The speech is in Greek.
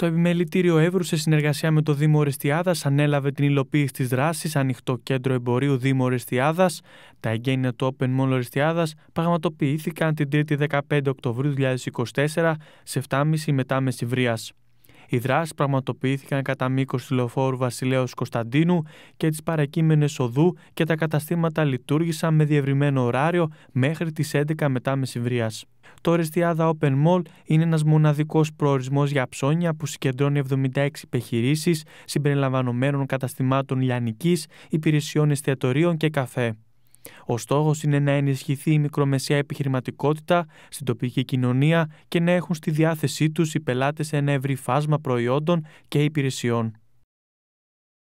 Το Επιμελητήριο Εύρου, σε συνεργασία με το Δήμο Ορεστιάδας, ανέλαβε την υλοποίηση της δράσης Ανοιχτό Κέντρο Εμπορίου Δήμο Ορεστιάδας. Τα εγγένεια του Open Mall Ορεστιάδας πραγματοποιήθηκαν την 3η 15 Οκτωβρίου 2024 σε 7.30 μετά μεσημβρία. Οι δράσεις πραγματοποιήθηκαν κατά μήκος του λεωφόρου Βασιλέως Κωνσταντίνου και τις παρακείμενε οδού και τα καταστήματα λειτουργήσαν με διευρυμένο ωράριο μέχρι τις 11 μετά μεσημβρίας. Το Ρεστιάδα Open Mall είναι ένας μοναδικός προορισμός για ψώνια που συγκεντρώνει 76 επιχειρήσεις συμπεριλαμβανομένων καταστημάτων λιανικής, υπηρεσιών εστιατορίων και καφέ. Ο στόχος είναι να ενισχυθεί η μικρομεσαία επιχειρηματικότητα στην τοπική κοινωνία και να έχουν στη διάθεσή τους οι πελάτες ένα ευρύ φάσμα προϊόντων και υπηρεσιών.